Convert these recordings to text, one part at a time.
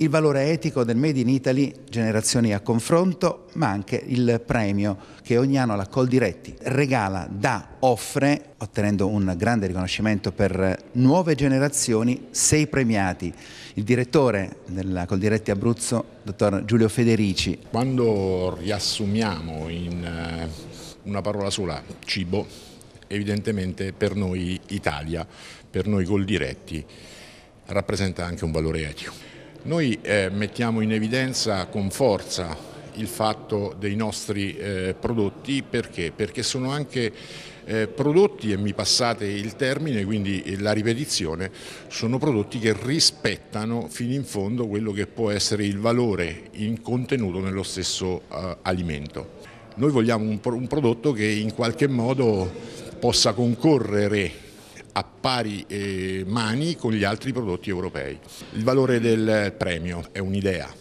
il valore etico del Made in Italy, generazioni a confronto, ma anche il premio che ogni anno la Coldiretti regala, dà, offre, ottenendo un grande riconoscimento per nuove generazioni, sei premiati. Il direttore della Coldiretti Abruzzo, dottor Giulio Federici. Quando riassumiamo in eh, una parola sola, cibo, evidentemente per noi Italia, per noi Coldiretti, rappresenta anche un valore etico noi eh, mettiamo in evidenza con forza il fatto dei nostri eh, prodotti perché? Perché sono anche eh, prodotti, e mi passate il termine, quindi la ripetizione, sono prodotti che rispettano fino in fondo quello che può essere il valore in contenuto nello stesso eh, alimento. Noi vogliamo un, pro un prodotto che in qualche modo possa concorrere a pari eh, mani con gli altri prodotti europei. Il valore del premio è un'idea,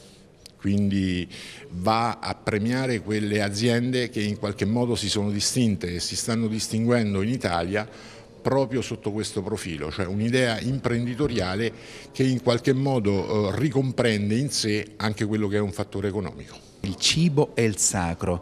quindi va a premiare quelle aziende che in qualche modo si sono distinte e si stanno distinguendo in Italia proprio sotto questo profilo, cioè un'idea imprenditoriale che in qualche modo eh, ricomprende in sé anche quello che è un fattore economico. Il cibo è il sacro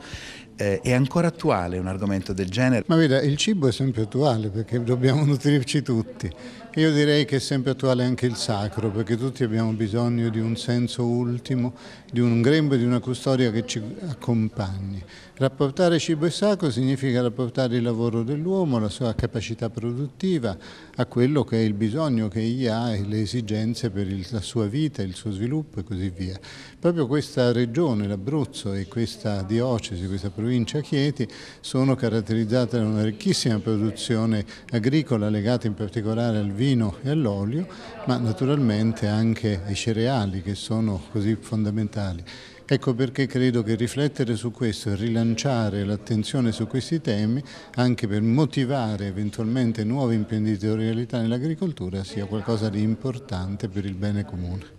eh, è ancora attuale un argomento del genere? Ma veda, il cibo è sempre attuale perché dobbiamo nutrirci tutti io direi che è sempre attuale anche il sacro, perché tutti abbiamo bisogno di un senso ultimo, di un grembo e di una custodia che ci accompagni. Rapportare cibo e sacro significa rapportare il lavoro dell'uomo, la sua capacità produttiva, a quello che è il bisogno che egli ha e le esigenze per la sua vita, il suo sviluppo e così via. Proprio questa regione, l'Abruzzo, e questa diocesi, questa provincia Chieti, sono caratterizzate da una ricchissima produzione agricola legata in particolare al vino vino e all'olio, ma naturalmente anche ai cereali che sono così fondamentali. Ecco perché credo che riflettere su questo e rilanciare l'attenzione su questi temi anche per motivare eventualmente nuove imprenditorialità nell'agricoltura sia qualcosa di importante per il bene comune.